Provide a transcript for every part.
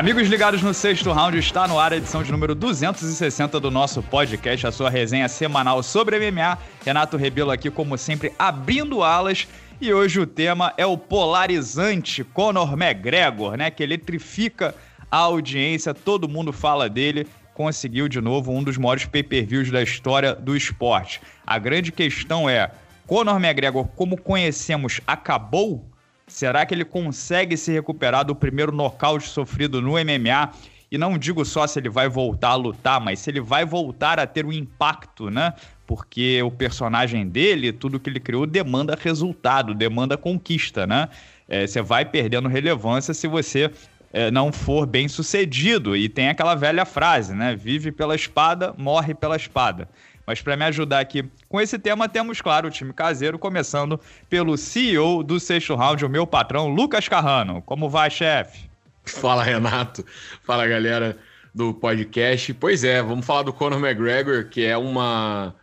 Amigos ligados no sexto round, está no ar a edição de número 260 do nosso podcast, a sua resenha semanal sobre MMA. Renato Rebelo aqui, como sempre, abrindo alas. E hoje o tema é o polarizante Conor McGregor, né? Que eletrifica a audiência, todo mundo fala dele. Conseguiu de novo um dos maiores pay-per-views da história do esporte. A grande questão é: Conor McGregor, como conhecemos, acabou? Será que ele consegue se recuperar do primeiro nocaute sofrido no MMA? E não digo só se ele vai voltar a lutar, mas se ele vai voltar a ter um impacto, né? Porque o personagem dele, tudo que ele criou, demanda resultado, demanda conquista, né? É, você vai perdendo relevância se você é, não for bem sucedido. E tem aquela velha frase, né? Vive pela espada, morre pela espada. Mas para me ajudar aqui com esse tema, temos, claro, o time caseiro, começando pelo CEO do sexto round, o meu patrão, Lucas Carrano. Como vai, chefe? Fala, Renato. Fala, galera do podcast. Pois é, vamos falar do Conor McGregor, que é uma,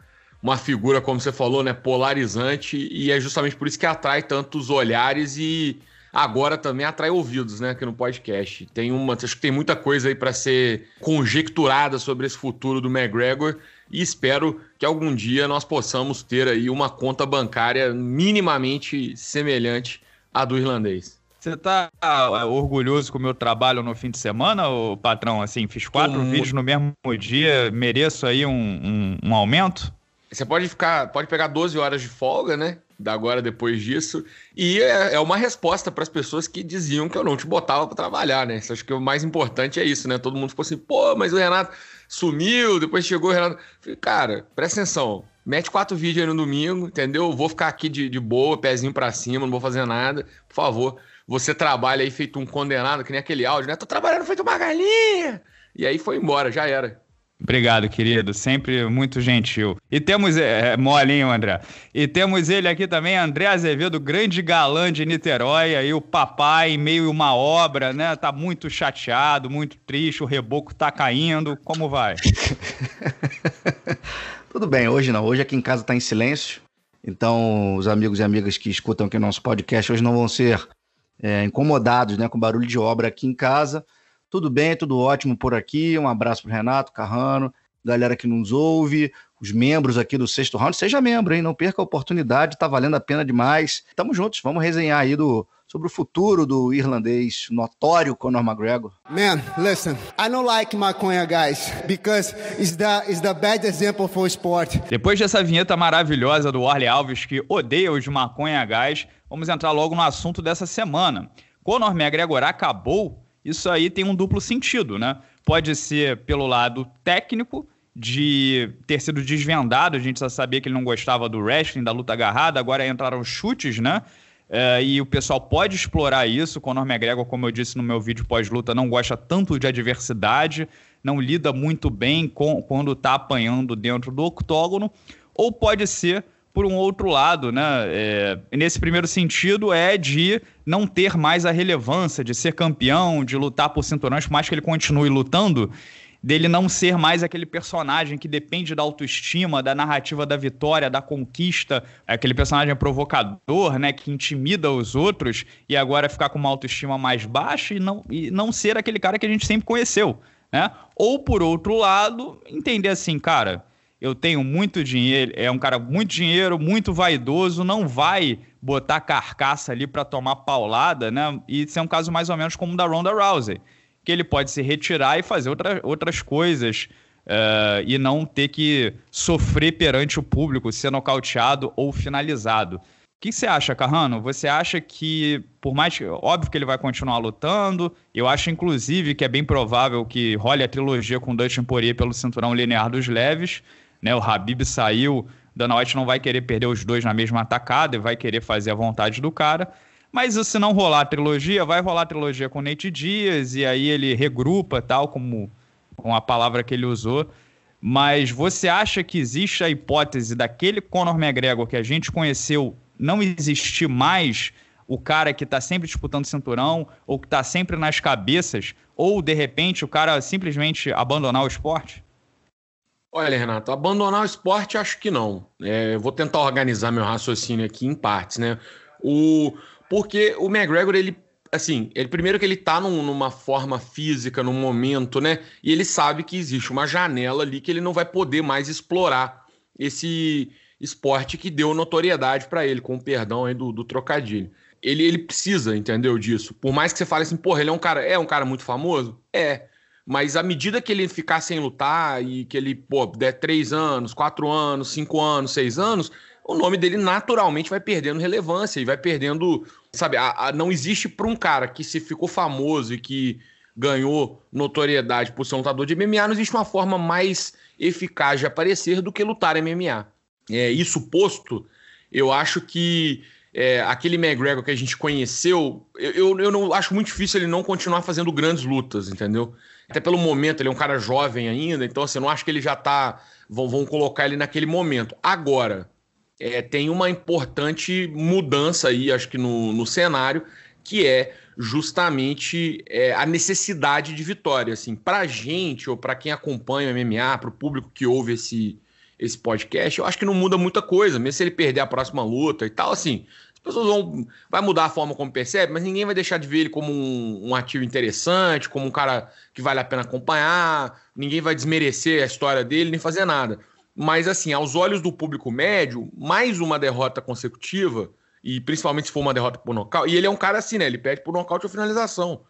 uma figura, como você falou, né, polarizante, e é justamente por isso que atrai tantos olhares e agora também atrai ouvidos, né, aqui no podcast. Tem uma, acho que tem muita coisa aí para ser conjecturada sobre esse futuro do McGregor e espero que algum dia nós possamos ter aí uma conta bancária minimamente semelhante à do irlandês. Você tá ah, orgulhoso com o meu trabalho no fim de semana, o patrão? Assim, fiz quatro vídeos no mesmo dia, mereço aí um, um, um aumento? Você pode ficar, pode pegar 12 horas de folga, né? da agora depois disso. E é, é uma resposta para as pessoas que diziam que eu não te botava para trabalhar, né? acho que o mais importante é isso, né? Todo mundo ficou assim, pô, mas o Renato sumiu, depois chegou o Renato. Falei, cara, presta atenção, mete quatro vídeos aí no domingo, entendeu? vou ficar aqui de, de boa, pezinho para cima, não vou fazer nada, por favor. Você trabalha aí feito um condenado, que nem aquele áudio, né? Tô trabalhando feito uma galinha! E aí foi embora, já era. Obrigado, querido. Sempre muito gentil. E temos. É, é molinho, André. E temos ele aqui também, André Azevedo, grande galã de Niterói, aí o papai, meio uma obra, né? Tá muito chateado, muito triste, o reboco tá caindo. Como vai? Tudo bem, hoje não. Hoje aqui em casa tá em silêncio. Então, os amigos e amigas que escutam aqui o nosso podcast hoje não vão ser é, incomodados né, com barulho de obra aqui em casa. Tudo bem, tudo ótimo por aqui. Um abraço pro Renato, Carrano, galera que nos ouve, os membros aqui do sexto round. Seja membro, hein? Não perca a oportunidade, tá valendo a pena demais. Tamo juntos, vamos resenhar aí do, sobre o futuro do irlandês notório Conor McGregor. Man, listen, I don't like maconha, guys, because it's the, it's the bad example for sport. Depois dessa vinheta maravilhosa do Orly Alves, que odeia os maconha, guys, vamos entrar logo no assunto dessa semana. Conor McGregor acabou isso aí tem um duplo sentido, né? Pode ser pelo lado técnico, de ter sido desvendado, a gente já sabia que ele não gostava do wrestling, da luta agarrada, agora entraram chutes, né? Uh, e o pessoal pode explorar isso. Conor McGregor, como eu disse no meu vídeo pós-luta, não gosta tanto de adversidade, não lida muito bem com, quando está apanhando dentro do octógono. Ou pode ser por um outro lado, né? É, nesse primeiro sentido, é de não ter mais a relevância de ser campeão, de lutar por cinturões, por mais que ele continue lutando, dele não ser mais aquele personagem que depende da autoestima, da narrativa da vitória, da conquista, é aquele personagem provocador, né, que intimida os outros e agora ficar com uma autoestima mais baixa e não, e não ser aquele cara que a gente sempre conheceu, né? Ou por outro lado, entender assim, cara, eu tenho muito dinheiro, é um cara muito dinheiro, muito vaidoso, não vai botar carcaça ali para tomar paulada, né? E isso é um caso mais ou menos como o da Ronda Rousey, que ele pode se retirar e fazer outra, outras coisas uh, e não ter que sofrer perante o público, ser nocauteado ou finalizado. O que você acha, Carrano? Você acha que, por mais que, óbvio que ele vai continuar lutando, eu acho inclusive que é bem provável que role a trilogia com Dustin Poirier pelo cinturão linear dos leves, né? O Habib saiu, Dana White não vai querer perder os dois na mesma atacada e vai querer fazer a vontade do cara. Mas se não rolar a trilogia, vai rolar a trilogia com o Nate Dias e aí ele regrupa, tal, como com a palavra que ele usou. Mas você acha que existe a hipótese daquele Conor McGregor que a gente conheceu não existir mais o cara que está sempre disputando cinturão ou que está sempre nas cabeças? Ou, de repente, o cara simplesmente abandonar o esporte? Olha, Renato, abandonar o esporte acho que não. É, vou tentar organizar meu raciocínio aqui em partes, né? O, porque o McGregor, ele, assim, ele primeiro que ele tá num, numa forma física, num momento, né? E ele sabe que existe uma janela ali que ele não vai poder mais explorar esse esporte que deu notoriedade para ele, com o perdão aí do, do trocadilho. Ele, ele precisa, entendeu, disso. Por mais que você fale assim, porra, ele é um cara, é um cara muito famoso? É mas à medida que ele ficar sem lutar e que ele, pô, der três anos, quatro anos, cinco anos, seis anos, o nome dele naturalmente vai perdendo relevância e vai perdendo. Sabe, a, a, não existe para um cara que se ficou famoso e que ganhou notoriedade por ser um lutador de MMA, não existe uma forma mais eficaz de aparecer do que lutar MMA. É, isso posto, eu acho que é, aquele McGregor que a gente conheceu, eu, eu, eu, não acho muito difícil ele não continuar fazendo grandes lutas, entendeu? até pelo momento, ele é um cara jovem ainda, então assim, eu não acho que ele já tá. Vão, vão colocar ele naquele momento. Agora, é, tem uma importante mudança aí, acho que no, no cenário, que é justamente é, a necessidade de vitória. Assim, para gente ou para quem acompanha o MMA, para o público que ouve esse, esse podcast, eu acho que não muda muita coisa, mesmo se ele perder a próxima luta e tal. Assim, pessoas vão. Vai mudar a forma como percebe, mas ninguém vai deixar de ver ele como um, um ativo interessante, como um cara que vale a pena acompanhar, ninguém vai desmerecer a história dele nem fazer nada. Mas, assim, aos olhos do público médio, mais uma derrota consecutiva, e principalmente se for uma derrota por nocaute, e ele é um cara assim, né? Ele pede por nocaute ou finalização.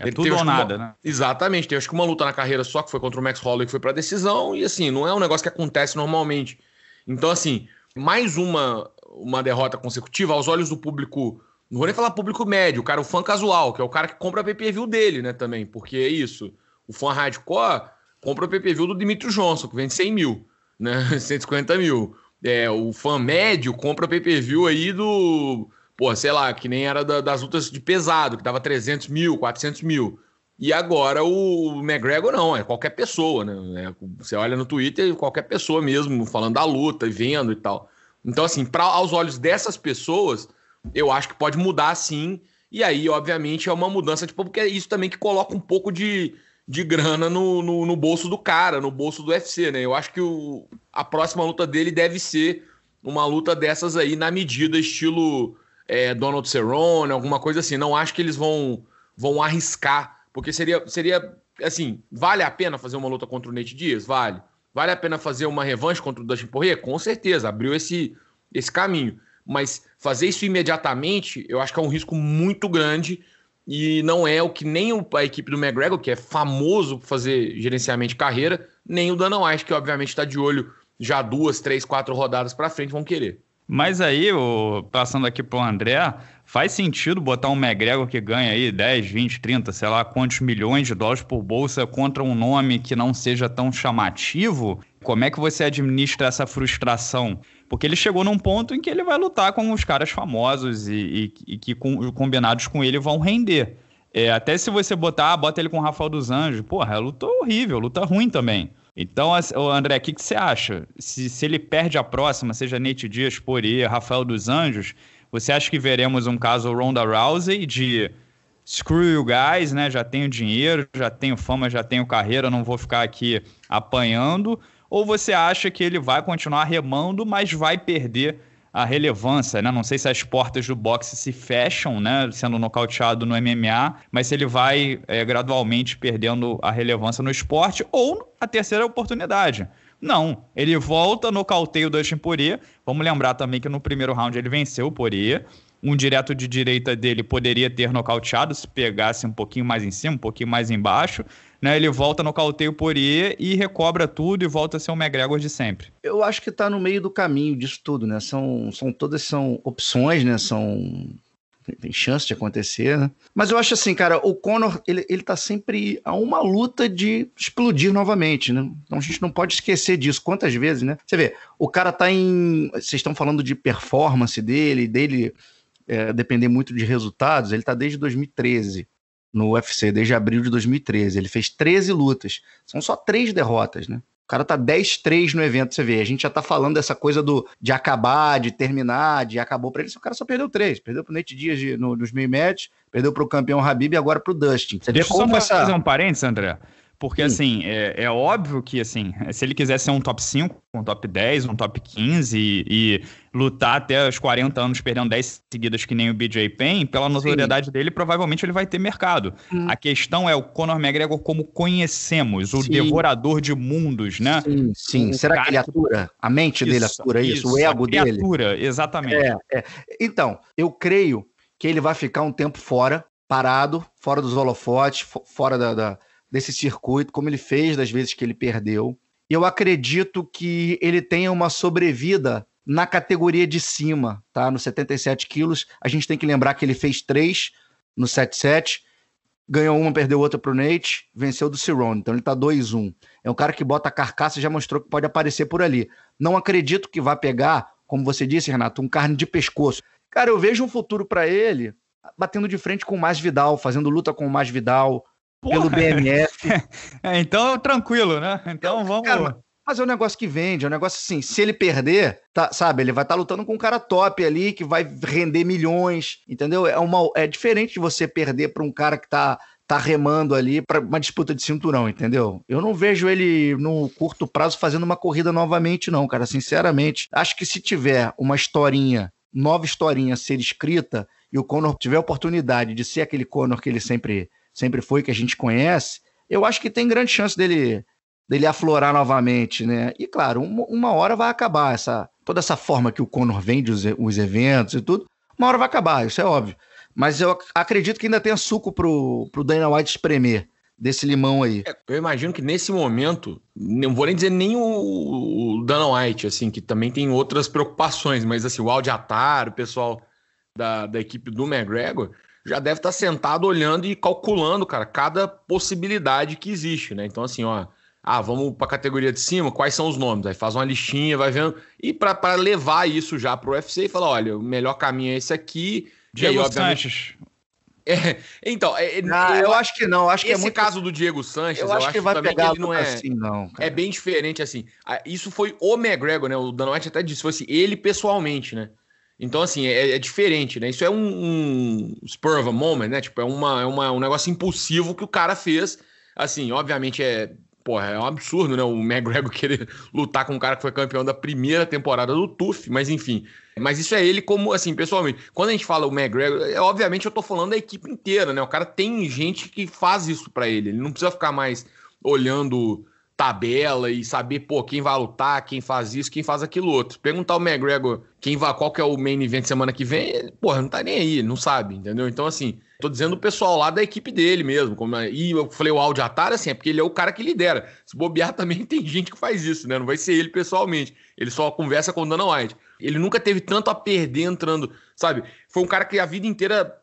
É ele tudo teve, ou nada, uma... né? Exatamente. Tem acho que uma luta na carreira só que foi contra o Max Holloway que foi para decisão e assim, não é um negócio que acontece normalmente. Então assim, mais uma uma derrota consecutiva, aos olhos do público, não vou nem falar público médio, o cara, o fã casual, que é o cara que compra a pay-per-view dele, né, também, porque é isso, o fã hardcore compra o pay-per-view do Dimitri Johnson, que vende 100 mil, né, 150 mil. É, o fã médio compra pay-per-view aí do, pô, sei lá, que nem era da, das lutas de pesado, que dava 300 mil, 400 mil. E agora o McGregor não, é qualquer pessoa, né? É, você olha no Twitter, qualquer pessoa mesmo, falando da luta e vendo e tal. Então, assim, pra, aos olhos dessas pessoas, eu acho que pode mudar sim. E aí, obviamente, é uma mudança, tipo, porque é isso também que coloca um pouco de, de grana no, no, no bolso do cara, no bolso do UFC, né? Eu acho que o, a próxima luta dele deve ser uma luta dessas aí, na medida, estilo é, Donald Cerrone, alguma coisa assim. Não acho que eles vão, vão arriscar, porque seria, seria, assim, vale a pena fazer uma luta contra o Nate Diaz? Vale. Vale a pena fazer uma revanche contra o Dustin Poirier? Com certeza, abriu esse, esse caminho. Mas fazer isso imediatamente, eu acho que é um risco muito grande e não é o que nem a equipe do McGregor, que é famoso por fazer gerenciamento de carreira, nem o Dana White, que obviamente está de olho já duas, três, quatro rodadas para frente, vão querer. Mas aí, o, passando aqui para o André, faz sentido botar um McGregor que ganha aí 10, 20, 30, sei lá quantos milhões de dólares por bolsa contra um nome que não seja tão chamativo? Como é que você administra essa frustração? Porque ele chegou num ponto em que ele vai lutar com os caras famosos e, e, e que com, combinados com ele vão render. É, até se você botar, bota ele com o Rafael dos Anjos, porra, luta horrível, luta ruim também. Então, André, o que, que, você acha? Se, se ele perde a próxima, seja Nate Dias, Poirier, Rafael dos Anjos, você acha que veremos um caso Ronda Rousey de screw you guys, né? Já tenho dinheiro, já tenho fama, já tenho carreira, não vou ficar aqui apanhando? Ou você acha que ele vai continuar remando, mas vai perder a relevância, né? Não sei se as portas do boxe se fecham, né? Sendo nocauteado no MMA, mas se ele vai é, gradualmente perdendo a relevância no esporte ou a terceira oportunidade. Não, ele volta, nocauteia do Dustin Poirier. Vamos lembrar também que no primeiro round ele venceu o Poirier. Um direto de direita dele poderia ter nocauteado se pegasse um pouquinho mais em cima, um pouquinho mais embaixo né? Ele volta, no Calteio Poirier e recobra tudo e volta a ser o McGregor de sempre. Eu acho que tá no meio do caminho disso tudo, né? São, são todas são opções, né? São tem chance de acontecer, né? Mas eu acho assim, cara, o Conor, ele, ele tá sempre a uma luta de explodir novamente, né? Então a gente não pode esquecer disso. Quantas vezes, né? Você vê, o cara tá em. Vocês estão falando de performance dele, dele é, depender muito de resultados, ele tá desde 2013 no UFC desde abril de 2013. Ele fez 13 lutas. São só três derrotas, né? O cara tá 10-3 no evento, você vê. A gente já tá falando dessa coisa do, de acabar, de terminar, de acabou pra ele. O cara só perdeu três. Perdeu pro Nate Dias de, no, nos meio match, perdeu pro campeão Habib e agora pro Dustin. Você Deixa eu só essa... fazer um parênteses, André. Porque, Sim. Hum. assim, é, é, óbvio que, assim, se ele quiser ser um top 5, um top 10, um top 15 e, e lutar até os 40 anos perdendo 10 seguidas que nem o BJ Penn, pela notoriedade Sim. dele, provavelmente ele vai ter mercado. Hum. A questão é o Conor McGregor como conhecemos, o Sim. devorador de mundos, né? Sim, Sim. Será que ele atura? A mente isso, dele atura isso, isso o ego dele? atura, exatamente. É, é. Então, eu creio que ele vai ficar um tempo fora, parado, fora dos holofotes, fora da... da desse circuito, como ele fez das vezes que ele perdeu. Eu acredito que ele tenha uma sobrevida na categoria de cima, tá? No 77 quilos. A gente tem que lembrar que ele fez três no 77, ganhou uma, perdeu outra pro Nate, venceu do Cerrone, então ele tá 2-1. É um cara que bota a carcaça e já mostrou que pode aparecer por ali. Não acredito que vá pegar, como você disse, Renato, um carne de pescoço. Cara, eu vejo um futuro para ele batendo de frente com o Masvidal, fazendo luta com o Masvidal, Porra. pelo BMS. É, então, tranquilo, né? Então vamos. Cara, mas é um negócio que vende, é um negócio assim, se ele perder, tá, sabe, ele vai estar tá lutando com um cara top ali que vai render milhões, entendeu? É uma é diferente de você perder para um cara que tá tá remando ali para uma disputa de cinturão, entendeu? Eu não vejo ele no curto prazo fazendo uma corrida novamente não, cara, sinceramente. Acho que se tiver uma historinha, nova historinha a ser escrita e o Conor tiver a oportunidade de ser aquele Conor que ele sempre sempre foi, que a gente conhece, eu acho que tem grande chance dele, dele aflorar novamente, né? E claro, uma, uma hora vai acabar essa toda essa forma que o Conor vende os, os eventos e tudo, uma hora vai acabar, isso é óbvio. Mas eu acredito que ainda tenha suco pro, pro Dana White espremer desse limão aí. É, eu imagino que nesse momento, não vou nem dizer nem o, o Dana White, assim, que também tem outras preocupações, mas assim, o Aldi Atar, o pessoal da, da equipe do McGregor, já deve estar tá sentado olhando e calculando, cara, cada possibilidade que existe, né? Então, assim, ó, ah, vamos para a categoria de cima, quais são os nomes? Aí faz uma listinha, vai vendo. E para levar isso já para o UFC e falar: olha, o melhor caminho é esse aqui. Diego aí, Sanches. É, então, é, é ah, eu, eu, acho que não. Acho que é esse é muito... caso do Diego Sanches, eu acho, eu acho que, vai pegar que ele não é assim, não. É bem diferente assim. Ah, isso foi o McGregor, né? O Dan White até disse, foi assim, ele pessoalmente, né? Então, assim, é, é, diferente, né? Isso é um, um spur of a moment, né? Tipo, é, uma, é uma, é um negócio impulsivo que o cara fez. Assim, obviamente é. Porra, é um absurdo, né? O McGregor querer lutar com um cara que foi campeão da primeira temporada do TUF, mas enfim. Mas isso é ele como, assim, pessoalmente. Quando a gente fala o McGregor, é, obviamente eu tô falando da equipe inteira, né? O cara tem gente que faz isso para ele. Ele não precisa ficar mais olhando tabela e saber, pô, quem vai lutar, quem faz isso, quem faz aquilo outro. Perguntar o McGregor quem vai, qual que é o main event semana que vem, porra, não tá nem aí, não sabe, entendeu? Então, assim, tô dizendo o pessoal lá da equipe dele mesmo. Como, é, e eu falei o áudio Atari, assim, é porque ele é o cara que lidera. Se bobear também tem gente que faz isso, né? Não vai ser ele pessoalmente. Ele só conversa com o Dana White. Ele nunca teve tanto a perder entrando, sabe? Foi um cara que a vida inteira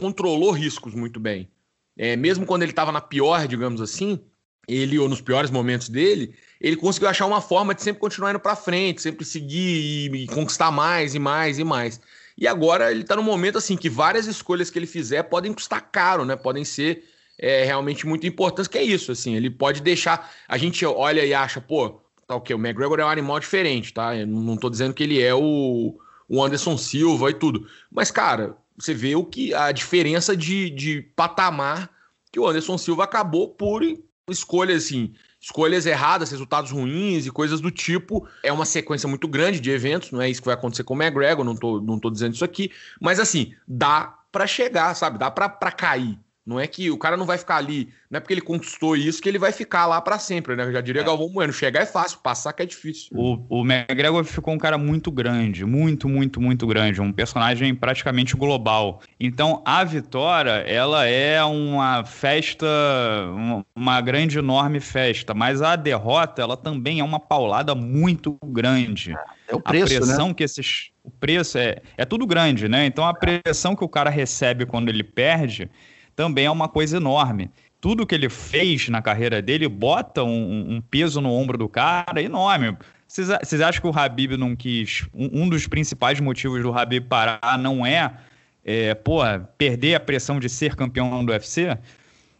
controlou riscos muito bem. É, mesmo quando ele estava na pior, digamos assim, ele, ou nos piores momentos dele, ele conseguiu achar uma forma de sempre continuar indo para frente, sempre seguir e, e, conquistar mais e mais e mais. E agora ele está num momento assim que várias escolhas que ele fizer podem custar caro, né? Podem ser é, realmente muito importantes, que é isso, assim, ele pode deixar. A gente olha e acha, pô, tá o quê? O McGregor é um animal diferente, tá? Eu não estou dizendo que ele é o, o Anderson Silva e tudo. Mas, cara, você vê o que a diferença de, de patamar que o Anderson Silva acabou por escolhas assim, escolhas erradas, resultados ruins e coisas do tipo. É uma sequência muito grande de eventos, não é isso que vai acontecer com o McGregor, não tô, não tô dizendo isso aqui, mas assim, dá para chegar, sabe? Dá para cair. Não é que o cara não vai ficar ali, não é porque ele conquistou isso que ele vai ficar lá para sempre, né? Eu já diria é. Galvão Bueno, chegar é fácil, passar que é difícil. O, o McGregor ficou um cara muito grande, muito, muito, muito grande, um personagem praticamente global. Então a vitória, ela é uma festa, uma grande, enorme festa, mas a derrota, ela também é uma paulada muito grande. É o preço, a né? pressão né? que esses o preço é, é tudo grande, né? Então a pressão que o cara recebe quando ele perde também é uma coisa enorme. Tudo que ele fez na carreira dele bota um, um peso no ombro do cara enorme. Vocês acham que o Habib não quis. Um, um dos principais motivos do Habib parar não é, é pô, perder a pressão de ser campeão do UFC?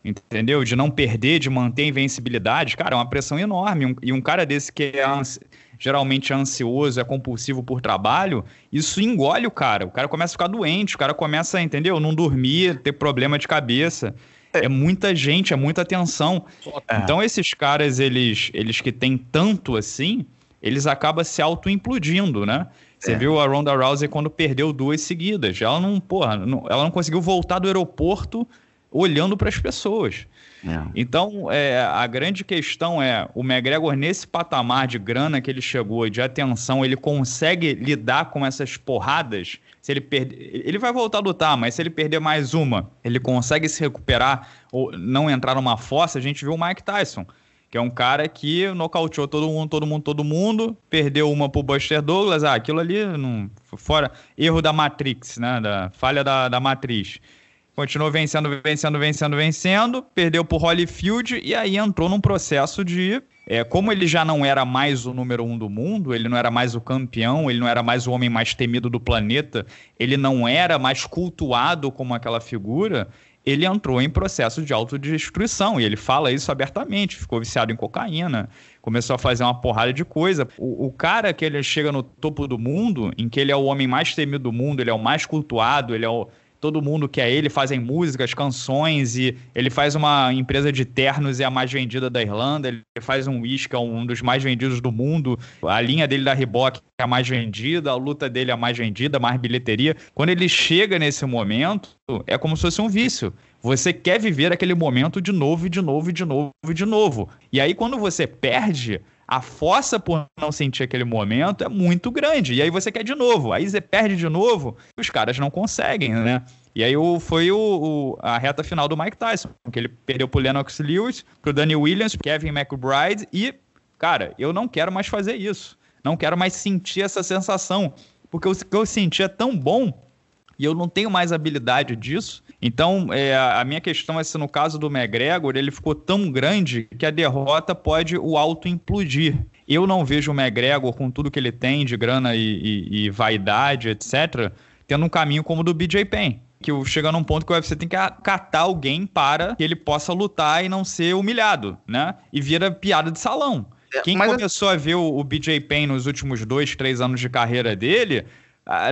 entendeu? De não perder, de manter a invencibilidade, cara, é uma pressão enorme. Um, e um cara desse que é ansi, geralmente é ansioso, é compulsivo por trabalho, isso engole o cara. O cara começa a ficar doente, o cara começa, entendeu? Não dormir, ter problema de cabeça. É, é muita gente, é muita atenção. É. Então esses caras, eles, eles que têm tanto assim, eles acabam se auto-implodindo, né? Você é. viu a Ronda Rousey quando perdeu duas seguidas. Ela não, porra, não, ela não conseguiu voltar do aeroporto olhando para as pessoas. É. Então, é, a grande questão é: o McGregor, nesse patamar de grana que ele chegou e de atenção, ele consegue lidar com essas porradas? Se ele perder. Ele vai voltar a lutar, mas se ele perder mais uma, ele consegue se recuperar ou não entrar numa fossa? A gente viu o Mike Tyson. Que é um cara que nocauteou todo mundo, todo mundo, todo mundo, perdeu uma pro Buster Douglas, ah, aquilo ali, não, fora, erro da Matrix, né, da falha da, da Matriz Continuou vencendo, vencendo, vencendo, vencendo, perdeu para Holyfield e aí entrou num processo de. É, como ele já não era mais o número um do mundo, ele não era mais o campeão, ele não era mais o homem mais temido do planeta, ele não era mais cultuado como aquela figura, ele entrou em processo de autodestruição e ele fala isso abertamente. Ficou viciado em cocaína, começou a fazer uma porrada de coisa. O, o, cara que ele chega no topo do mundo, em que ele é o homem mais temido do mundo, ele é o mais cultuado, ele é o, todo mundo que é ele fazem músicas, canções e ele faz uma empresa de ternos e é a mais vendida da Irlanda, ele faz um whisky, é um dos mais vendidos do mundo, a linha dele da Reebok é a mais vendida, a luta dele é a mais vendida, mais bilheteria. Quando ele chega nesse momento, é como se fosse um vício. Você quer viver aquele momento de novo e de novo e de novo e de novo. E aí quando você perde, a força por não sentir aquele momento é muito grande. E aí você quer de novo. Aí você perde de novo, os caras não conseguem, né? E aí o, foi o, o, a reta final do Mike Tyson, que ele perdeu pro Lennox Lewis, pro Danny Williams, pro Kevin McBride e, cara, eu não quero mais fazer isso. Não quero mais sentir essa sensação, porque o que eu sentia é tão bom e eu não tenho mais habilidade disso. Então, é, a minha questão é se no caso do McGregor, ele ficou tão grande que a derrota pode o auto implodir. Eu não vejo o McGregor, com tudo que ele tem de grana e, e, e vaidade, etc., tendo um caminho como o do BJ Penn que chega num ponto que o UFC tem que acatar alguém para que ele possa lutar e não ser humilhado, né? E vira piada de salão. É, Quem começou eu... a ver o, o BJ Penn nos últimos dois, três anos de carreira dele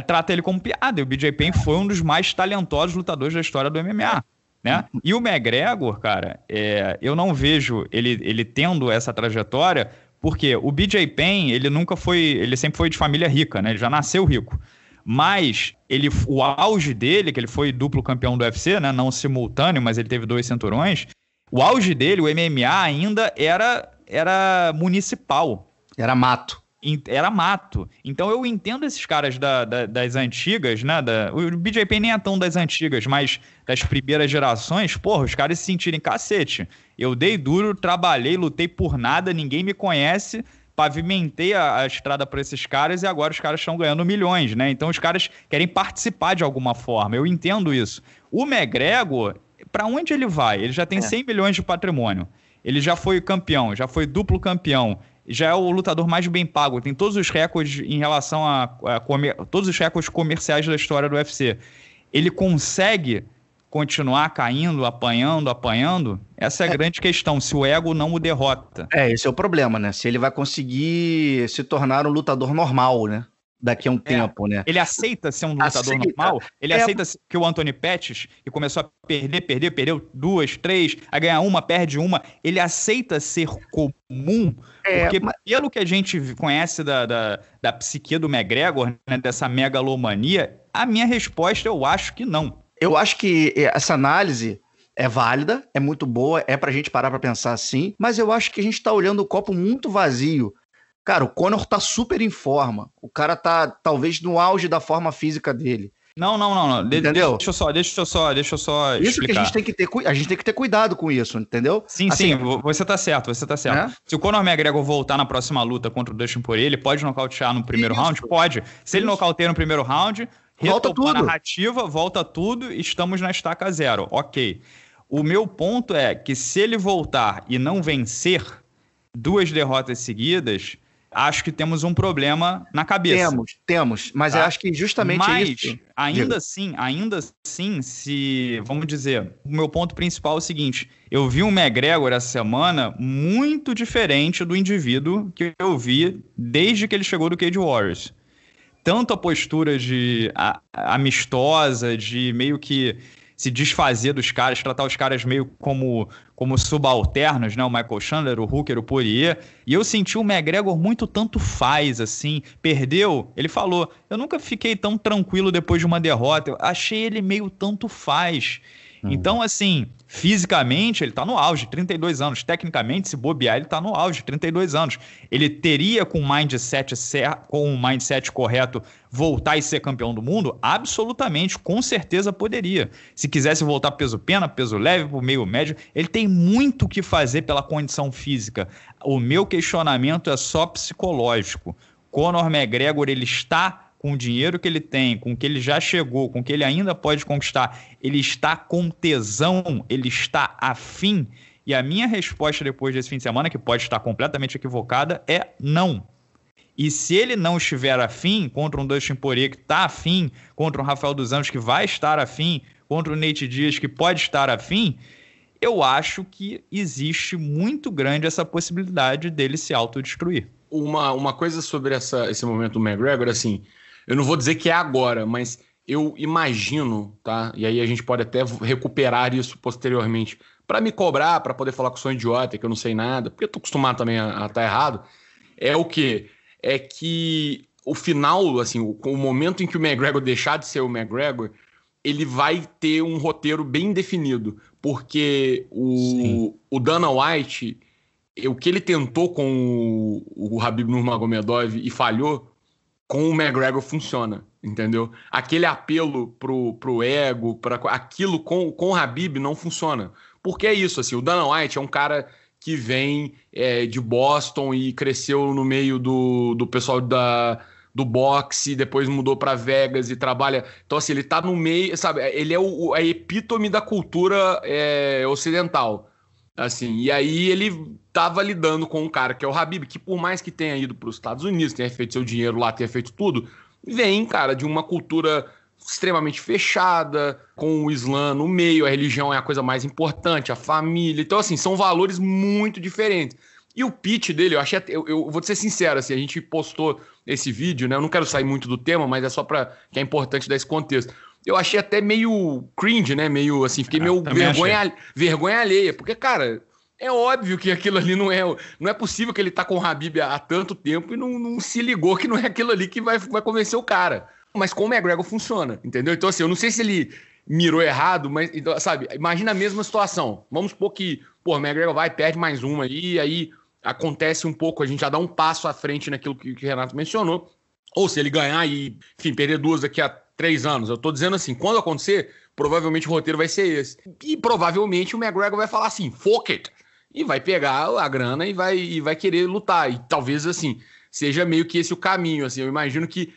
trata ele como piada. E o BJ Penn foi um dos mais talentosos lutadores da história do MMA. Né? E o McGregor, cara, é, eu não vejo ele, ele tendo essa trajetória, porque o BJ Penn, ele nunca foi, ele sempre foi de família rica, né? Ele já nasceu rico. Mas ele, o auge dele, que ele foi duplo campeão do UFC, né? Não simultâneo, mas ele teve dois cinturões. O auge dele, o MMA ainda era era municipal. Era mato era mato. Então eu entendo esses caras da, da, das antigas, né? Da, o BJP nem é tão das antigas, mas das primeiras gerações, porra, os caras se sentirem cacete. Eu dei duro, trabalhei, lutei por nada, ninguém me conhece, pavimentei a, a estrada para esses caras e agora os caras estão ganhando milhões, né? Então os caras querem participar de alguma forma. Eu entendo isso. O McGregor, para onde ele vai? Ele já tem é. 100 milhões de patrimônio. Ele já foi campeão, já foi duplo campeão já é o lutador mais bem pago. Tem todos os recordes em relação a, a comer, todos os recordes comerciais da história do UFC. Ele consegue continuar caindo, apanhando, apanhando? Essa é a é. grande questão, se o ego não o derrota. É, esse é o problema, né? Se ele vai conseguir se tornar um lutador normal, né? daqui a um é. tempo, né? Ele aceita ser um lutador aceita. normal, ele é. aceita que o Anthony Pettis, que começou a perder, perder, perdeu duas, três, a ganhar uma, perde uma, ele aceita ser comum, é, porque mas... pelo que a gente conhece da, da, da psique do McGregor, né, dessa megalomania, a minha resposta eu acho que não. Eu acho que é, essa análise é válida, é muito boa, é pra gente parar pra pensar assim, mas eu acho que a gente tá olhando o copo muito vazio Cara, o Conor tá super em forma. O cara tá talvez no auge da forma física dele. Não, não, não, não. De entendeu? Deixa eu só, deixa eu só, deixa eu só. Explicar. Isso que a gente tem que ter, a gente tem que ter cuidado com isso, entendeu? Sim, assim, sim, você tá certo, você tá certo. Né? Se o Conor McGregor voltar na próxima luta contra o Dustin Poirier, ele pode nocautear no primeiro isso. round? Pode. Se isso. ele nocauteia no primeiro round, volta tudo. narrativa, volta tudo, estamos na estaca zero. OK. O meu ponto é que se ele voltar e não vencer duas derrotas seguidas, acho que temos um problema na cabeça. Temos, temos, mas tá? eu acho que justamente é mas, isso. Ainda Digo. assim, ainda assim, se vamos dizer, o meu ponto principal é o seguinte: eu vi um McGregor essa semana muito diferente do indivíduo que eu vi desde que ele chegou do Cage Warriors. Tanto a postura de a, amistosa, de meio que se desfazer dos caras, tratar os caras meio como, como subalternos, né? O Michael Chandler, o Hooker, o Poirier. E eu senti o McGregor muito tanto faz, assim. Perdeu, ele falou, eu nunca fiquei tão tranquilo depois de uma derrota. Eu achei ele meio tanto faz. Uhum. Então, assim, Fisicamente, ele está no auge, 32 anos. Tecnicamente, se bobear, ele está no auge, 32 anos. Ele teria, com o mindset, com o mindset correto, voltar e ser campeão do mundo? Absolutamente, com certeza poderia. Se quisesse voltar peso pena, peso leve, para o meio médio, ele tem muito o que fazer pela condição física. O meu questionamento é só psicológico. Conor McGregor, ele está com o dinheiro que ele tem, com o que ele já chegou, com o que ele ainda pode conquistar, ele está com tesão, ele está afim. E a minha resposta depois desse fim de semana, que pode estar completamente equivocada, é não. E se ele não estiver afim, contra um Dustin Poirier que está afim, contra um Rafael dos Anjos que vai estar afim, contra o Nate Dias que pode estar afim, eu acho que existe muito grande essa possibilidade dele se autodestruir. Uma, uma coisa sobre essa, esse momento do McGregor, assim, eu não vou dizer que é agora, mas eu imagino, tá? E aí a gente pode até recuperar isso posteriormente para me cobrar, para poder falar que eu sou idiota, que eu não sei nada, porque eu tô acostumado também a estar tá errado. É o que é que o final, assim, o, o momento em que o McGregor deixar de ser o McGregor, ele vai ter um roteiro bem definido, porque o, o Dana White, o que ele tentou com o, o Habib Nurmagomedov e falhou com o McGregor funciona, entendeu? Aquele apelo pro, pro ego, para aquilo com, com o Habib não funciona. Porque é isso, assim, o Dana White é um cara que vem é, de Boston e cresceu no meio do, do pessoal da, do boxe, depois mudou para Vegas e trabalha. Então, assim, ele tá no meio, sabe? Ele é o, a epítome da cultura é, ocidental. Assim, e aí ele estava lidando com um cara que é o Habib, que por mais que tenha ido para os Estados Unidos, tenha feito seu dinheiro lá, tenha feito tudo, vem, cara, de uma cultura extremamente fechada, com o Islã no meio, a religião é a coisa mais importante, a família. Então, assim, são valores muito diferentes. E o pitch dele, eu achei. Eu, eu vou ser sincero, assim, a gente postou esse vídeo, né? Eu não quero sair muito do tema, mas é só para que é importante dar esse contexto eu achei até meio cringe, né? Meio assim, fiquei é, meio vergonha, vergonha alheia. Porque, cara, é óbvio que aquilo ali não é. Não é possível que ele tá com o Habib há, tanto tempo e não, não, se ligou que não é aquilo ali que vai, vai convencer o cara. Mas como o é McGregor funciona, entendeu? Então, assim, eu não sei se ele mirou errado, mas, então, sabe, imagina a mesma situação. Vamos supor que, pô, o McGregor vai, perde mais uma aí, aí acontece um pouco, a gente já dá um passo à frente naquilo que, que o Renato mencionou. Ou se ele ganhar e, enfim, perder duas daqui a três anos. Eu tô dizendo assim, quando acontecer, provavelmente o roteiro vai ser esse. E provavelmente o McGregor vai falar assim, fuck it! E vai pegar a grana e vai, e vai querer lutar. E talvez, assim, seja meio que esse o caminho, assim. Eu imagino que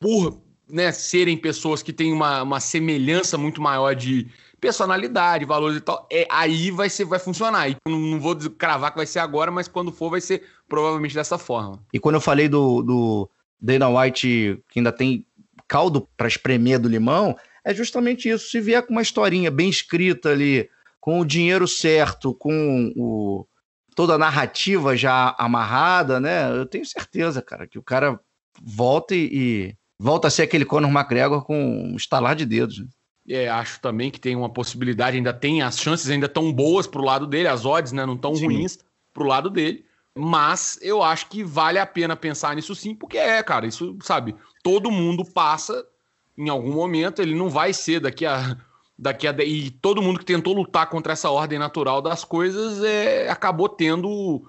por né, serem pessoas que têm uma, uma semelhança muito maior de personalidade, valores e tal, é, aí vai, ser, vai funcionar. E não, não, vou cravar que vai ser agora, mas quando for, vai ser provavelmente dessa forma. E quando eu falei do, do Dana White, que ainda tem caldo para espremer do limão, é justamente isso. Se vier com uma historinha bem escrita ali, com o dinheiro certo, com o, toda a narrativa já amarrada, né? Eu tenho certeza, cara, que o cara volta e, e volta a ser aquele Conor McGregor com um estalar de dedos. Né? É, acho também que tem uma possibilidade, ainda tem as chances ainda tão boas pro lado dele, as odds, né, não tão Sim. ruins pro lado dele. Mas eu acho que vale a pena pensar nisso sim, porque é, cara, isso, sabe, todo mundo passa em algum momento, ele não vai ser daqui a daqui a e todo mundo que tentou lutar contra essa ordem natural das coisas é, acabou tendo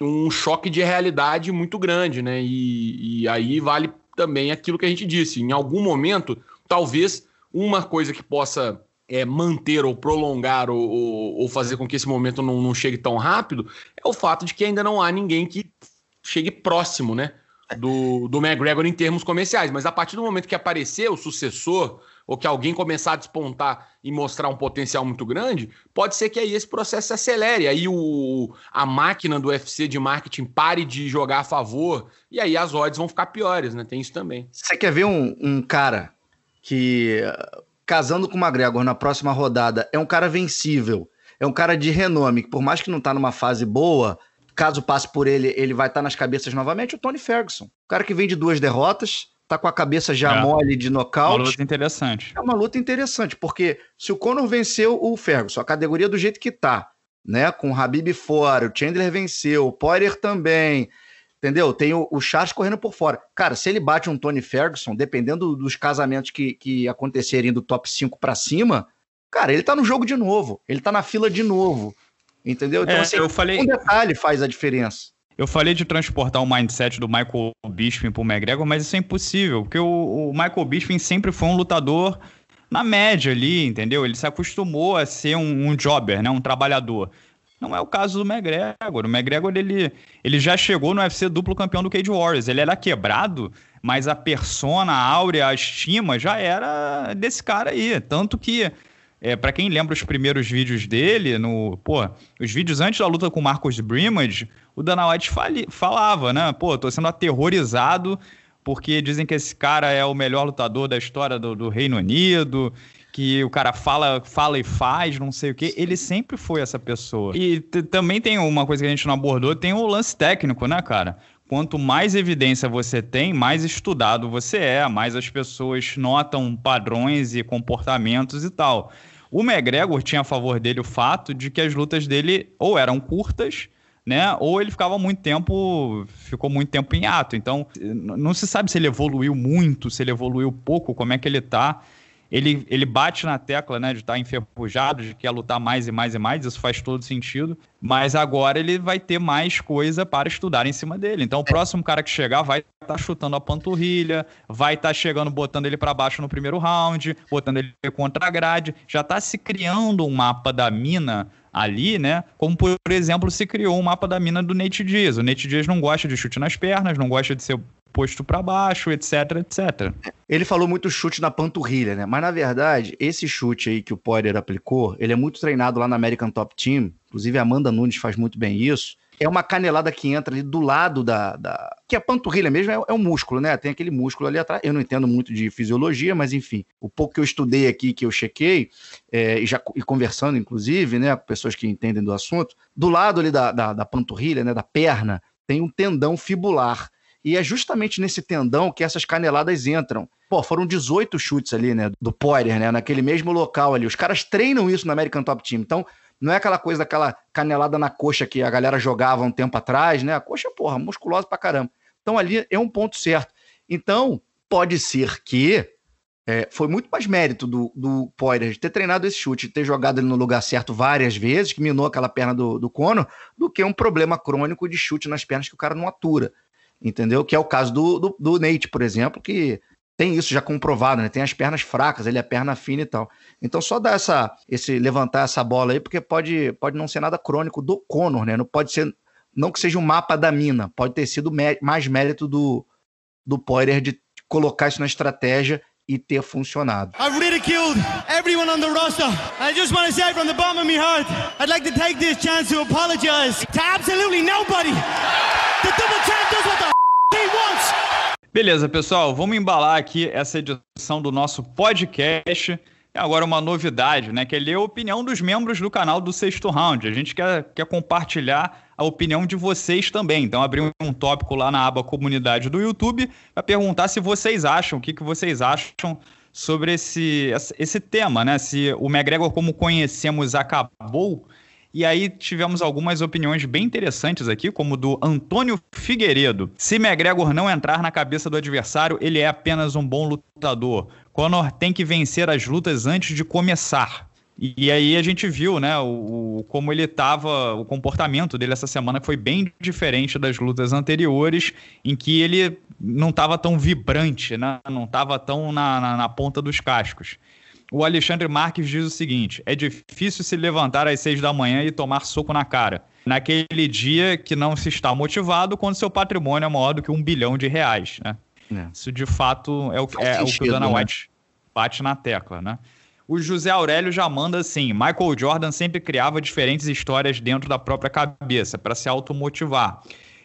um choque de realidade muito grande, né? E, e aí vale também aquilo que a gente disse. Em algum momento, talvez uma coisa que possa é, manter ou prolongar ou, ou, ou, fazer com que esse momento não, não, chegue tão rápido é o fato de que ainda não há ninguém que chegue próximo, né? Do, do McGregor em termos comerciais. Mas a partir do momento que aparecer o sucessor, ou que alguém começar a despontar e mostrar um potencial muito grande, pode ser que aí esse processo se acelere. Aí o, a máquina do UFC de marketing pare de jogar a favor, e aí as odds vão ficar piores, né? Tem isso também. Você quer ver um, um cara que casando com o McGregor na próxima rodada, é um cara vencível, é um cara de renome, que por mais que não tá numa fase boa, caso passe por ele, ele vai estar tá nas cabeças novamente, o Tony Ferguson. O cara que vem de duas derrotas, tá com a cabeça já é, mole de nocaute. Uma luta interessante. É uma luta interessante, porque se o Conor venceu o Ferguson, a categoria do jeito que tá, né, com o Habib fora, o Chandler venceu, o Poirier também, Entendeu? Tem o, o Charles correndo por fora. Cara, se ele bate um Tony Ferguson, dependendo dos casamentos que, que acontecerem do top 5 para cima, cara, ele tá no jogo de novo. Ele tá na fila de novo. Entendeu? Então, é, assim, eu falei... um detalhe faz a diferença. Eu falei de transportar o mindset do Michael Bisping pro McGregor, mas isso é impossível, porque o, o Michael Bisping sempre foi um lutador na média ali, entendeu? Ele se acostumou a ser um, um jobber, né? Um trabalhador. Não é o caso do McGregor. O McGregor ele, ele já chegou no UFC duplo campeão do Cage Warriors. Ele era quebrado, mas a persona, a áurea, a estima já era desse cara aí. Tanto que, é, para quem lembra os primeiros vídeos dele, no pô, os vídeos antes da luta com o Marcos Brimage, o Dana White fali, falava, né? Pô, tô sendo aterrorizado porque dizem que esse cara é o melhor lutador da história do, do Reino Unido que o cara fala, fala e faz, não sei o quê. Ele sempre foi essa pessoa. E também tem uma coisa que a gente não abordou, tem o lance técnico, né, cara? quanto mais evidência você tem, mais estudado você é, mais as pessoas notam padrões e comportamentos e tal. O McGregor tinha a favor dele o fato de que as lutas dele ou eram curtas, né? Ou ele ficava muito tempo, ficou muito tempo em ato. Então, não se sabe se ele evoluiu muito, se ele evoluiu pouco, como é que ele tá ele, ele bate na tecla né, de estar tá enferrujado, de quer lutar mais e mais e mais, isso faz todo sentido. Mas agora ele vai ter mais coisa para estudar em cima dele. Então o é. próximo cara que chegar vai estar tá chutando a panturrilha, vai estar tá chegando, botando ele para baixo no primeiro round, botando ele contra a grade. Já está se criando um mapa da mina ali, né? Como, por exemplo, se criou o um mapa da mina do Nate Diaz. O Nate Diaz não gosta de chute nas pernas, não gosta de ser posto para baixo, etc, etc. Ele falou muito chute na panturrilha, né? Mas na verdade, esse chute aí que o Poirier aplicou, ele é muito treinado lá na American Top Team. Inclusive, a Amanda Nunes faz muito bem isso. É uma canelada que entra ali do lado da. da... Que a panturrilha mesmo é, é um músculo, né? Tem aquele músculo ali atrás. Eu não entendo muito de fisiologia, mas enfim, o pouco que eu estudei aqui, que eu chequei, é, e, já, e conversando, inclusive, né, com pessoas que entendem do assunto, do lado ali da, da, da panturrilha, né, da perna, tem um tendão fibular. E é justamente nesse tendão que essas caneladas entram. Pô, foram 18 chutes ali, né? Do Poirier, né? Naquele mesmo local ali. Os caras treinam isso no American Top Team. Então, não é aquela coisa daquela canelada na coxa que a galera jogava um tempo atrás, né? A coxa, porra, musculosa pra caramba. Então, ali é um ponto certo. Então, pode ser que é, foi muito mais mérito do, do Poirier ter treinado esse chute, ter jogado ele no lugar certo várias vezes, que minou aquela perna do, do Conor, do que um problema crônico de chute nas pernas que o cara não atura entendeu? Que é o caso do, do, do Nate, por exemplo, que tem isso já comprovado, né? Tem as pernas fracas, ele é perna fina e tal. Então só dar essa, esse levantar essa bola aí, porque pode, pode não ser nada crônico do Conor, né? Não pode ser, não que seja um mapa da mina, pode ter sido mais mérito do do Poirier de colocar isso na estratégia e ter funcionado. I've ridiculed everyone on the roster. I just want to say from the bottom of my heart, I'd like to take this chance to apologize to absolutely nobody. The double champ does what Beleza, pessoal, vamos embalar aqui essa edição do nosso podcast. É agora uma novidade, né? Que é ler a opinião dos membros do canal do sexto round. A gente quer, quer compartilhar a opinião de vocês também. Então, abrir um tópico lá na aba comunidade do YouTube para perguntar se vocês acham, o que, que vocês acham sobre esse, esse tema, né? Se o McGregor, como conhecemos, acabou e aí tivemos algumas opiniões bem interessantes aqui, como do Antônio Figueiredo. Se McGregor não entrar na cabeça do adversário, ele é apenas um bom lutador. Conor tem que vencer as lutas antes de começar. E aí a gente viu, né, o, como ele estava, o comportamento dele essa semana foi bem diferente das lutas anteriores, em que ele não estava tão vibrante, né, não estava tão na, na, na ponta dos cascos. O Alexandre Marques diz o seguinte: é difícil se levantar às seis da manhã e tomar soco na cara. Naquele dia que não se está motivado quando seu patrimônio é maior do que um bilhão de reais, né? É. Isso de fato é o, é, é, o que o Dana né? White bate na tecla, né? O José Aurélio já manda assim: Michael Jordan sempre criava diferentes histórias dentro da própria cabeça para se automotivar,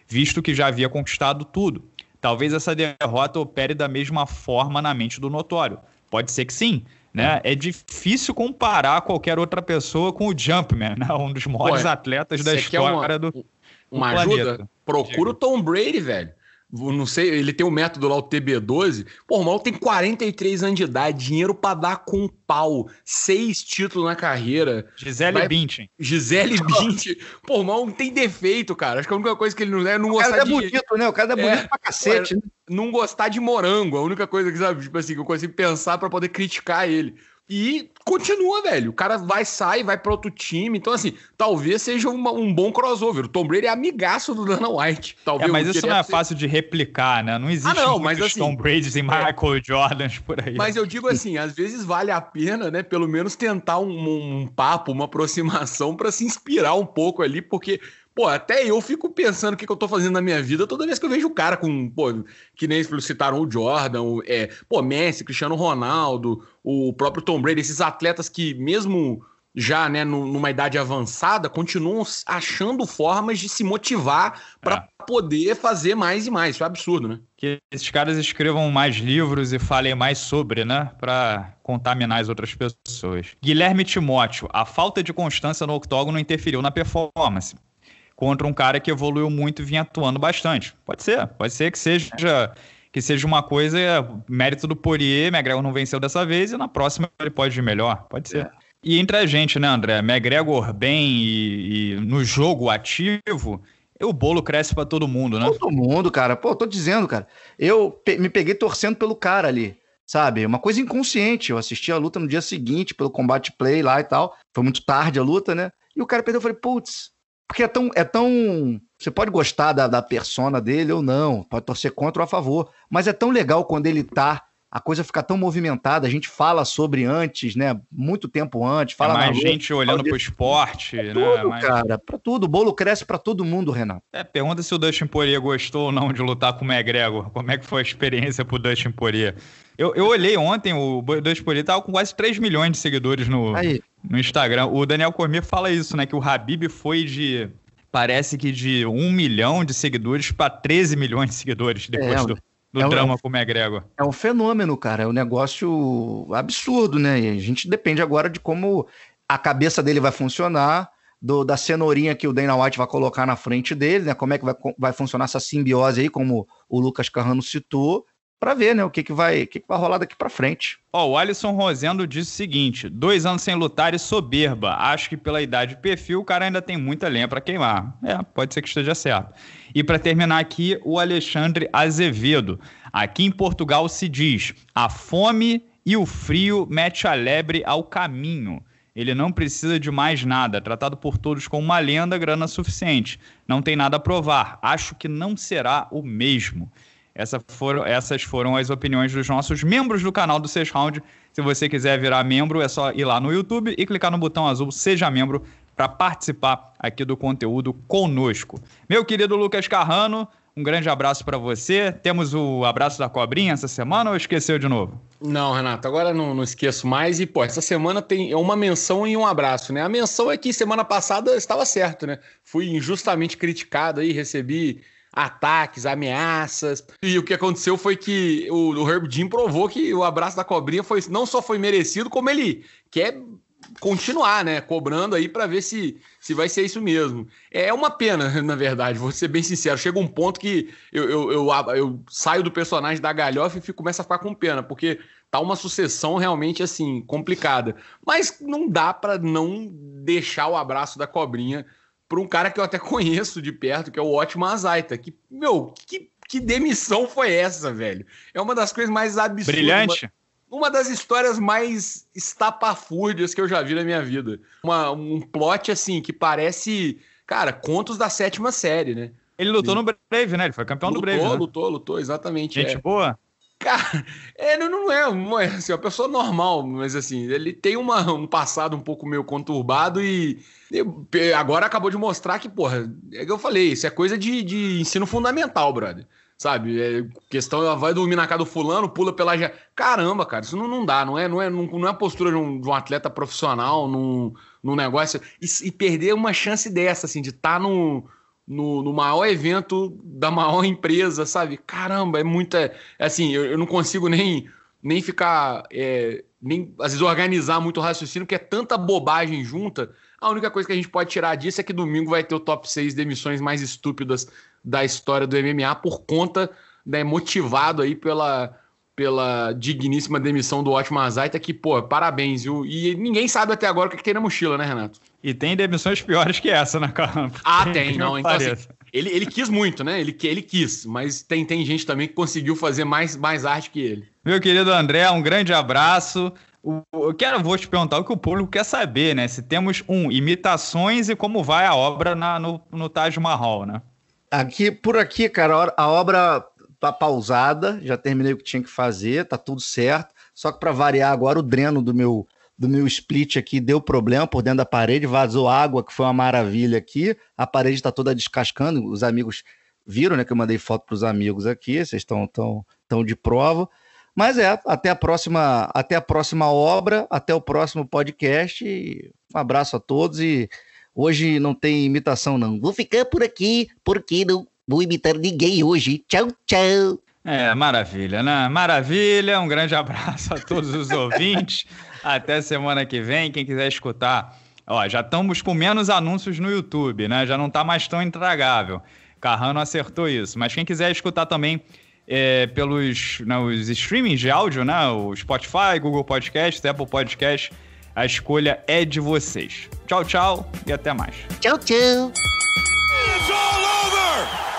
visto que já havia conquistado tudo. Talvez essa derrota opere da mesma forma na mente do notório. Pode ser que sim, né? É difícil comparar qualquer outra pessoa com o Jumpman, né? um dos maiores Ué, atletas da história uma, do, uma ajuda? Procura o Tom Brady, velho não sei, ele tem o um método lá, o TB12. Pô, o maluco tem 43 anos de idade, dinheiro pra dar com pau. Seis títulos na carreira. Gisele Vai... Bündchen. Gisele Bündchen. Pô, o maluco tem defeito, cara. Acho que a única coisa que ele não é não o gostar cara é bonito, né? O cara é bonito é, pra cacete. Né? Não gostar de morango. A única coisa que, sabe, tipo assim, que eu consigo pensar para poder criticar ele. E continua, velho. O cara vai, sai, vai para outro time. Então, assim, talvez seja uma, um bom crossover. O Tom Brady é amigaço do Dana White. Talvez é, mas isso não é ser... fácil de replicar, né? Não existe ah, não, mas, assim, Tom Brady e é. Michael é... por aí. Mas eu digo assim, às vezes vale a pena, né? Pelo menos tentar um, um, um papo, uma aproximação para se inspirar um pouco ali, porque Pô, até eu fico pensando o que, que eu tô fazendo na minha vida toda vez que eu vejo o cara com, pô, que nem eles citaram o Jordan, o, é, pô, Messi, Cristiano Ronaldo, o próprio Tom Brady, esses atletas que mesmo já, né, numa idade avançada, continuam achando formas de se motivar para é. poder fazer mais e mais. Isso é absurdo, né? Que esses caras escrevam mais livros e falem mais sobre, né, para contaminar as outras pessoas. Guilherme Timóteo, a falta de constância no octógono interferiu na performance contra um cara que evoluiu muito e vinha atuando bastante. Pode ser, pode ser que seja que seja uma coisa é, mérito do Poirier, McGregor não venceu dessa vez e na próxima ele pode ir melhor, pode ser. É. E entre a gente, né, André, McGregor bem e, e no jogo ativo, o bolo cresce para todo mundo, né? Todo mundo, cara. Pô, tô dizendo, cara. Eu pe me peguei torcendo pelo cara ali, sabe? Uma coisa inconsciente. Eu assisti a luta no dia seguinte pelo combate play lá e tal. Foi muito tarde a luta, né? E o cara perdeu, eu falei, putz, porque é tão. É tão você pode gostar da, da persona dele ou não, pode torcer contra ou a favor, mas é tão legal quando ele tá a coisa fica tão movimentada, a gente fala sobre antes, né? Muito tempo antes, fala é mais gente olhando de... pro esporte, pra né? Tudo, mais... cara, pra tudo. O bolo cresce para todo mundo, Renato. É, pergunta se o Dustin Poirier gostou ou não de lutar com o McGregor. Como é que foi a experiência pro Dustin Poirier? Eu, eu olhei ontem, o Dois por tava com quase 3 milhões de seguidores no, no Instagram. O Daniel Cormier fala isso, né? Que o Habib foi de. Parece que de 1 milhão de seguidores para 13 milhões de seguidores depois é, do, do é drama um, com o McGregor. É um fenômeno, cara. É um negócio absurdo, né? E a gente depende agora de como a cabeça dele vai funcionar. Do, da cenourinha que o Dana White vai colocar na frente dele, né? Como é que vai, vai funcionar essa simbiose aí, como o Lucas Carrano citou para ver, né, o que, que vai, o que, que vai rolar daqui para frente. Ó, oh, o Alisson Rosendo diz o seguinte: dois anos sem lutar e soberba. Acho que pela idade e perfil, o cara ainda tem muita lenha para queimar. É, pode ser que esteja certo. E para terminar aqui, o Alexandre Azevedo. Aqui em Portugal se diz: a fome e o frio mete a lebre ao caminho. Ele não precisa de mais nada, tratado por todos com uma lenda, grana suficiente. Não tem nada a provar. Acho que não será o mesmo. Essa foram, essas foram as opiniões dos nossos membros do canal do Seis Round. Se você quiser virar membro, é só ir lá no YouTube e clicar no botão azul Seja Membro para participar aqui do conteúdo conosco. Meu querido Lucas Carrano, um grande abraço para você. Temos o abraço da cobrinha essa semana ou esqueceu de novo? Não, Renato, agora não, não esqueço mais. E, pô, essa semana tem é uma menção e um abraço, né? A menção é que semana passada estava certo, né? Fui injustamente criticado aí, recebi ataques, ameaças. E o que aconteceu foi que o, o Herb Dean provou que o abraço da cobrinha foi, não só foi merecido, como ele quer continuar, né? Cobrando aí para ver se, se vai ser isso mesmo. É uma pena, na verdade, vou ser bem sincero. Chega um ponto que eu, eu, eu, eu saio do personagem da galhofa e fico, começa a ficar com pena, porque tá uma sucessão realmente assim complicada. Mas não dá para não deixar o abraço da cobrinha por um cara que eu até conheço de perto, que é o ótimo Azaita. Que, meu, que, que demissão foi essa, velho? É uma das coisas mais absurdas. Brilhante. Uma, uma das histórias mais estapafúrdias que eu já vi na minha vida. Uma, um plot, assim, que parece, cara, contos da sétima série, né? Ele lutou Sim. no Brave, né? Ele foi campeão lutou, do Brave. Lutou, né? lutou, lutou, exatamente. Gente é. boa. Cara, ele não é, é, assim, uma pessoa normal, mas assim, ele tem uma, um passado um pouco meio conturbado e, e agora acabou de mostrar que, porra, é que eu falei, isso é coisa de, de ensino fundamental, brother. Sabe? É, questão, ela vai dormir na casa do fulano, pula pela. Caramba, cara, isso não, não dá, não é, não é, não, não é a postura de um, de um atleta profissional num, num negócio. E, e, perder uma chance dessa, assim, de estar tá num. No no, no, maior evento da maior empresa, sabe? Caramba, é muita. É, é assim, eu, eu, não consigo nem, nem ficar. É, nem, às vezes, organizar muito o raciocínio, porque é tanta bobagem junta. A única coisa que a gente pode tirar disso é que domingo vai ter o top 6 de emissões mais estúpidas da história do MMA, por conta, né, motivado aí pela, pela digníssima demissão do ótimo Zaita, que, pô, parabéns, viu? E ninguém sabe até agora o que, tem na mochila, né, Renato? E tem demissões piores que essa na né, Copa. Ah, tem, não. Então, assim, ele, ele quis muito, né? Ele, ele quis, mas tem, tem gente também que conseguiu fazer mais, mais arte que ele. Meu querido André, um grande abraço. Eu quero, vou te perguntar o que o público quer saber, né? Se temos, um, imitações e como vai a obra na, no, no Taj Mahal, né? Aqui, por aqui, cara, a obra tá pausada, já terminei o que tinha que fazer, tá tudo certo. Só que para variar agora o dreno do meu do meu split aqui deu problema por dentro da parede, vazou água, que foi uma maravilha aqui. A parede está toda descascando, os amigos viram, né, que eu mandei foto para os amigos aqui, vocês estão tão, tão de prova. Mas é, até a próxima, até a próxima obra, até o próximo podcast. Um abraço a todos e hoje não tem imitação não. Vou ficar por aqui, porque não Vou imitar ninguém hoje. Tchau, tchau. É, maravilha, né? Maravilha. Um grande abraço a todos os ouvintes. Até semana que vem. Quem quiser escutar. Ó, já estamos com menos anúncios no YouTube, né? Já não está mais tão intragável. Carrano acertou isso. Mas quem quiser escutar também é, pelos né, os streamings de áudio, né? O Spotify, Google Podcast, Apple Podcast. A escolha é de vocês. Tchau, tchau e até mais. Tchau, tchau. It's all over!